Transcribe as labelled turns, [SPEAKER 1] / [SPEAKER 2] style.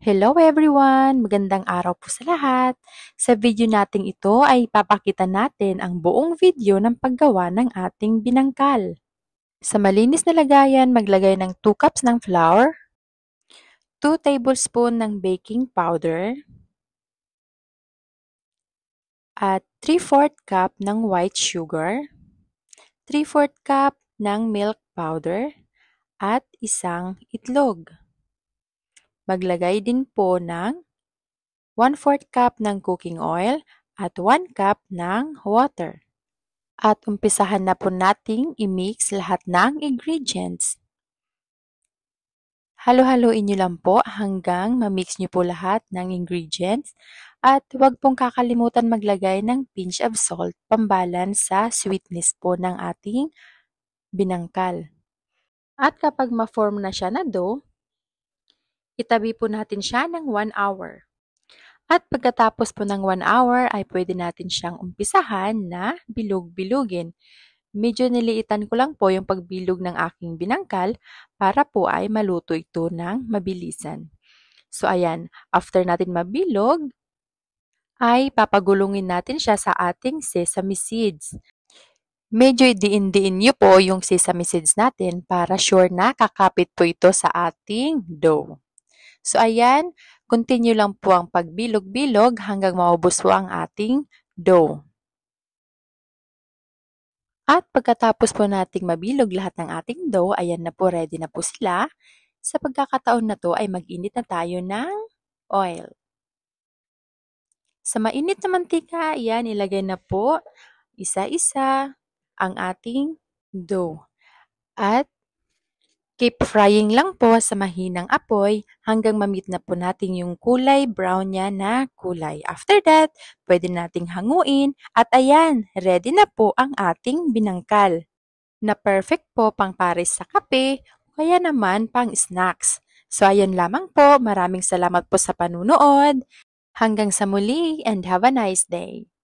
[SPEAKER 1] Hello everyone! Magandang araw po sa lahat! Sa video nating ito ay papakita natin ang buong video ng paggawa ng ating binangkal. Sa malinis na lagayan, maglagay ng 2 cups ng flour, 2 tablespoon ng baking powder, at 3-4 cup ng white sugar, 3-4 cup ng milk powder, at isang itlog. Maglagay din po ng 1-4 cup ng cooking oil at 1 cup ng water. At umpisahan na po nating i-mix lahat ng ingredients. Halo-haloin nyo lang po hanggang ma-mix nyo po lahat ng ingredients at huwag pong kakalimutan maglagay ng pinch of salt pambalan sa sweetness po ng ating binangkal. At kapag ma-form na siya na dough, Itabi po natin siya ng 1 hour. At pagkatapos po ng 1 hour ay pwede natin siyang umpisahan na bilog-bilugin. Medyo niliitan ko lang po yung pagbilog ng aking binangkal para po ay maluto ito ng mabilisan. So ayan, after natin mabilog, ay papagulungin natin siya sa ating sesame seeds. Medyo idiin-diin niyo po yung sesame seeds natin para sure na kakapit po ito sa ating dough. So ayan, continue lang po ang pagbilog-bilog hanggang maubos po ang ating dough. At pagkatapos po nating mabilog lahat ng ating dough, ayan na po ready na po sila. Sa pagkakataon na to ay mag-init na tayo ng oil. Sa mainit na mantika, ayan, ilagay na po isa-isa ang ating dough. At Keep frying lang po sa mahinang apoy hanggang mamit na po natin yung kulay brown niya na kulay. After that, pwede nating hanguin at ayan, ready na po ang ating binangkal. Na perfect po pang pares sa kape o kaya naman pang snacks. So ayan lamang po, maraming salamat po sa panunood. Hanggang sa muli and have a nice day.